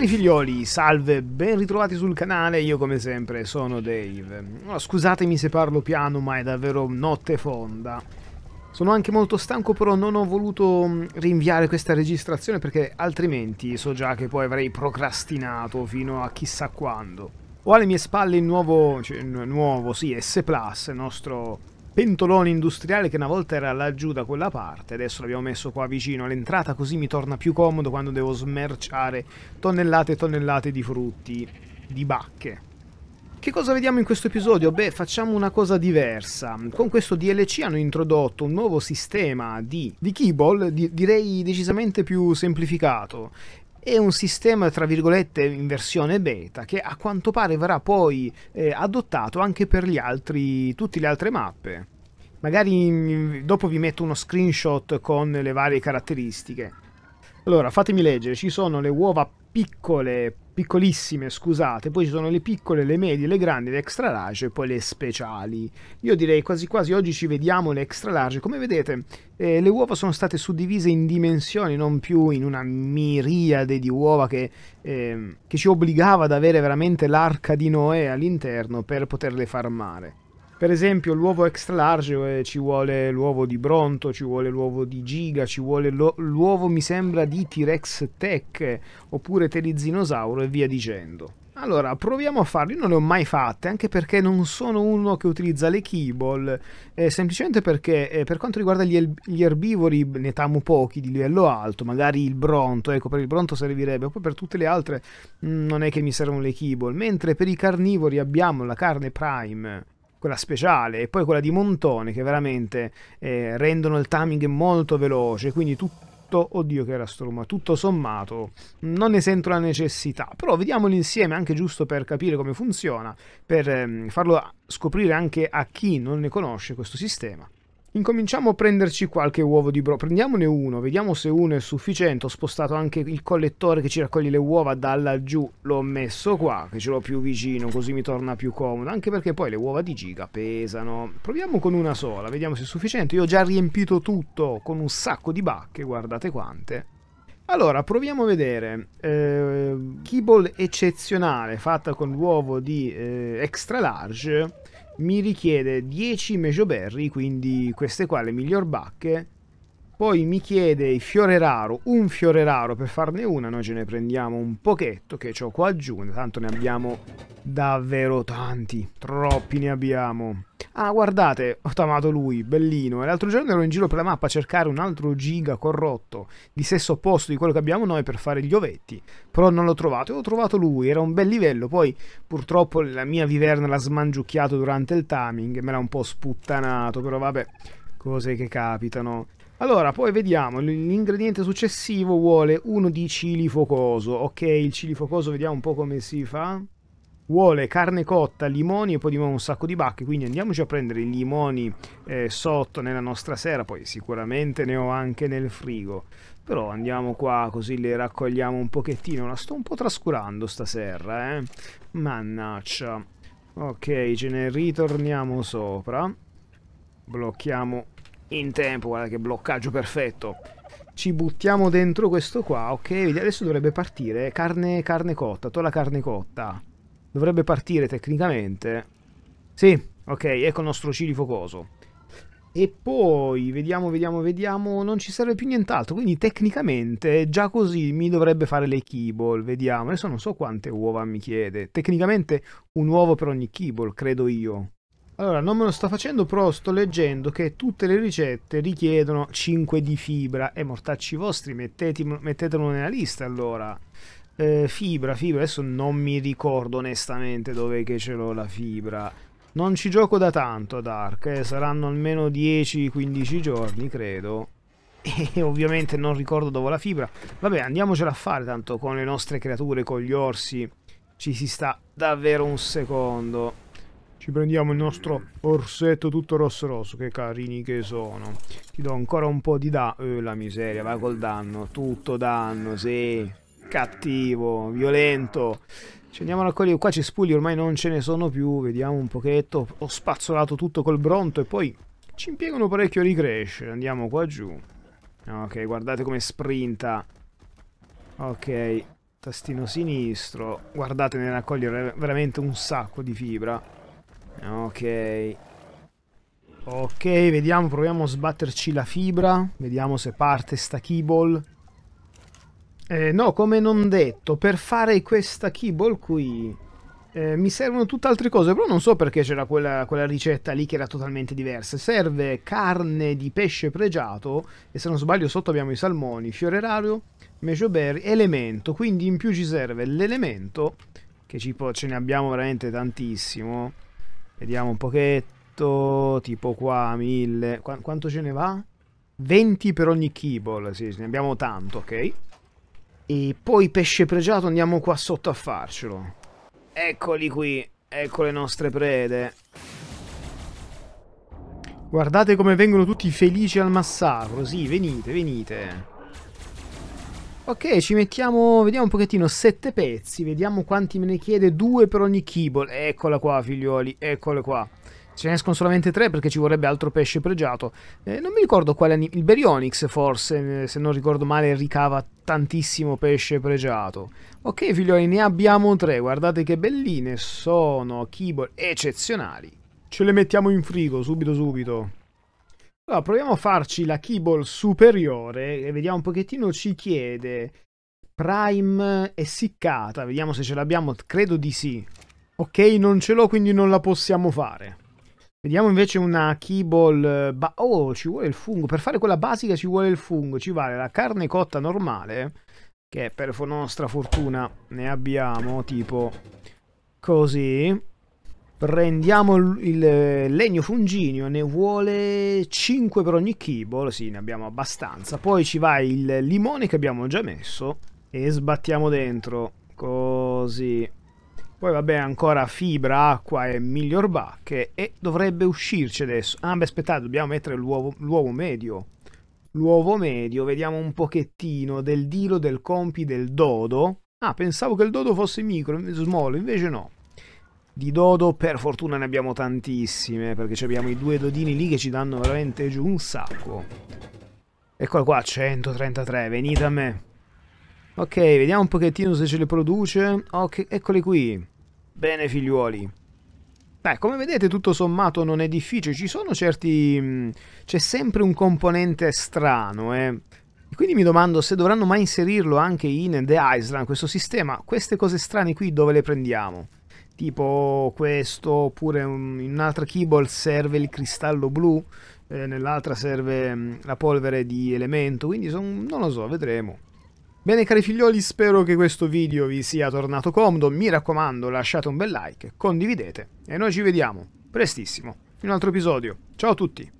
Cari figlioli, salve, ben ritrovati sul canale, io come sempre sono Dave. Scusatemi se parlo piano, ma è davvero notte fonda. Sono anche molto stanco, però non ho voluto mm, rinviare questa registrazione perché altrimenti so già che poi avrei procrastinato fino a chissà quando. Ho alle mie spalle il nuovo, cioè, nuovo, sì, S Plus, il nostro pentolone industriale che una volta era laggiù da quella parte, adesso l'abbiamo messo qua vicino all'entrata così mi torna più comodo quando devo smerciare tonnellate e tonnellate di frutti, di bacche. Che cosa vediamo in questo episodio? Beh, facciamo una cosa diversa. Con questo DLC hanno introdotto un nuovo sistema di, di keyball, di, direi decisamente più semplificato è un sistema tra virgolette in versione beta che a quanto pare verrà poi eh, adottato anche per gli altri, tutte le altre mappe. Magari mm, dopo vi metto uno screenshot con le varie caratteristiche. Allora, fatemi leggere, ci sono le uova piccole piccolissime, scusate, poi ci sono le piccole, le medie, le grandi, le extra large e poi le speciali. Io direi quasi quasi oggi ci vediamo le extra large. Come vedete, eh, le uova sono state suddivise in dimensioni, non più in una miriade di uova che, eh, che ci obbligava ad avere veramente l'arca di Noè all'interno per poterle farmare. Per esempio l'uovo extra large eh, ci vuole l'uovo di Bronto, ci vuole l'uovo di Giga, ci vuole l'uovo mi sembra di T-Rex Tech, oppure Telizinosauro e via dicendo. Allora, proviamo a farlo. Io non le ho mai fatte, anche perché non sono uno che utilizza le keyball, eh, semplicemente perché eh, per quanto riguarda gli, gli, erbivori ne tamo pochi di livello alto, magari il bronto, ecco, per il bronto servirebbe, poi per tutte le altre mh, mm, non è che mi servono le keyball, mentre per i carnivori abbiamo la carne prime quella speciale e poi quella di Montone che veramente eh, rendono il timing molto veloce, quindi tutto, oddio che era struma, tutto sommato non ne sento la necessità, però vediamolo insieme anche giusto per capire come funziona, per ehm, farlo scoprire anche a chi non ne conosce questo sistema. Incominciamo a prenderci qualche uovo di bro, prendiamone uno, vediamo se uno è sufficiente, ho spostato anche il collettore che ci raccoglie le uova da laggiù, l'ho messo qua, che ce l'ho più vicino, così mi torna più comodo, anche perché poi le uova di giga pesano. Proviamo con una sola, vediamo se è sufficiente, io ho già riempito tutto con un sacco di bacche, guardate quante. Allora, proviamo a vedere. Eh, keyboard eccezionale fatta con l'uovo di eh, extra large mi richiede 10 Mejoberry, quindi queste qua le miglior bacche, poi mi chiede il fiore raro, un fiore raro per farne una, noi ce ne prendiamo un pochetto che ho qua giù, tanto ne abbiamo davvero tanti, troppi ne abbiamo. Ah guardate, ho tamato lui, bellino, e l'altro giorno ero in giro per la mappa a cercare un altro giga corrotto di sesso opposto di quello che abbiamo noi per fare gli ovetti, però non l'ho trovato, e ho trovato lui, era un bel livello, poi purtroppo la mia viverna l'ha smangiucchiato durante il timing, me l'ha un po' sputtanato, però vabbè, cose che capitano. Allora, poi vediamo, l'ingrediente successivo vuole uno di cili focoso. Ok, il cili focoso vediamo un po' come si fa. Vuole carne cotta, limoni e poi di nuovo un sacco di bacche, quindi andiamoci a prendere i limoni eh, sotto nella nostra sera, poi sicuramente ne ho anche nel frigo. Però andiamo qua così le raccogliamo un pochettino, la sto un po' trascurando stasera, eh. Mannaccia. Ok, ce ne ritorniamo sopra. Blocchiamo in tempo, guarda che bloccaggio perfetto. Ci buttiamo dentro questo qua, ok? Adesso dovrebbe partire carne, carne cotta, la carne cotta. Dovrebbe partire tecnicamente. Sì, ok, ecco il nostro cili focoso. E poi, vediamo, vediamo, vediamo, non ci serve più nient'altro, quindi tecnicamente già così mi dovrebbe fare le keyball, vediamo. Adesso non so quante uova mi chiede. Tecnicamente un uovo per ogni keyball, credo io. Allora, non me lo sto facendo, però sto leggendo che tutte le ricette richiedono 5 di fibra. E eh, mortacci vostri, mettetelo nella lista allora. Eh, fibra, fibra, adesso non mi ricordo onestamente dove che ce l'ho la fibra. Non ci gioco da tanto a Dark, eh. saranno almeno 10-15 giorni, credo. E ovviamente non ricordo dove ho la fibra. Vabbè, andiamocela a fare tanto con le nostre creature, con gli orsi. Ci si sta davvero un secondo. Ci prendiamo il nostro orsetto tutto rosso rosso, che carini che sono. Ti do ancora un po' di da... Eh, la miseria, va col danno. Tutto danno, sì. Cattivo, violento. Ci andiamo a raccogliere. Qua ci spugli, ormai non ce ne sono più. Vediamo un pochetto. Ho spazzolato tutto col bronto e poi ci impiegano parecchio a ricrescere. Andiamo qua giù. Ok, guardate come sprinta. Ok, tastino sinistro. Guardate, ne raccogliere veramente un sacco di fibra. Ok. Ok, vediamo, proviamo a sbatterci la fibra. Vediamo se parte sta keyball. Eh, no, come non detto, per fare questa keyball qui eh, mi servono tutt'altre cose, però non so perché c'era quella, quella, ricetta lì che era totalmente diversa. Serve carne di pesce pregiato e se non sbaglio sotto abbiamo i salmoni, fiore rario, mecioberry, elemento. Quindi in più ci serve l'elemento, che ci può, ce ne abbiamo veramente tantissimo. Vediamo un pochetto, tipo qua mille. Qu quanto ce ne va? 20 per ogni keyball, sì, ne abbiamo tanto, ok? E poi pesce pregiato andiamo qua sotto a farcelo. Eccoli qui, ecco le nostre prede. Guardate come vengono tutti felici al massacro, sì, venite, venite. Ok, ci mettiamo, vediamo un pochettino, sette pezzi, vediamo quanti me ne chiede, due per ogni keyboard. Eccola qua, figlioli, eccola qua. Ce ne escono solamente tre perché ci vorrebbe altro pesce pregiato. Eh, non mi ricordo quale anime, il Berionix forse, eh, se non ricordo male, ricava tantissimo pesce pregiato. Ok, figlioli, ne abbiamo tre, guardate che belline, sono keyboard eccezionali. Ce le mettiamo in frigo, subito subito. Allora, proviamo a farci la keyball superiore e vediamo un pochettino ci chiede Prime essiccata vediamo se ce l'abbiamo, credo di sì. Ok, non ce l'ho quindi non la possiamo fare. Vediamo invece una keyball... Eh, oh, ci vuole il fungo. Per fare quella basica ci vuole il fungo. Ci vale la carne cotta normale, che per nostra fortuna ne abbiamo tipo così. Prendiamo il eh, legno funginio, ne vuole 5 per ogni kibble, sì ne abbiamo abbastanza. Poi ci va il limone che abbiamo già messo e sbattiamo dentro, così. Poi vabbè ancora fibra, acqua e miglior bacche e dovrebbe uscirci adesso. Ah beh aspettate, dobbiamo mettere l'uovo medio. L'uovo medio, vediamo un pochettino del dilo, del compi, del dodo. Ah pensavo che il dodo fosse micro, small, invece no. Di dodo per fortuna ne abbiamo tantissime, perché abbiamo i due dodini lì che ci danno veramente giù un sacco. Eccolo qua, 133, venite a me. Ok, vediamo un pochettino se ce le produce. Ok, eccoli qui. Bene figliuoli. Beh, come vedete tutto sommato non è difficile, ci sono certi... Mm, c'è sempre un componente strano, eh. Quindi mi domando se dovranno mai inserirlo anche in The Island, questo sistema. Queste cose strane qui dove le prendiamo? tipo questo, oppure un, in un'altra keyboard serve il cristallo blu, eh, nell'altra serve mm, la polvere di elemento, quindi son, non lo so, vedremo. Bene cari figlioli, spero che questo video vi sia tornato comodo, mi raccomando lasciate un bel like, condividete e noi ci vediamo prestissimo in un altro episodio. Ciao a tutti!